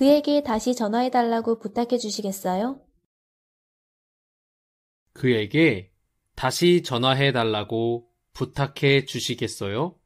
그에게 다시 전화해달라고 부탁해 주시겠어요? 그에게 다시 전화해달라고 부탁해 주시겠어요?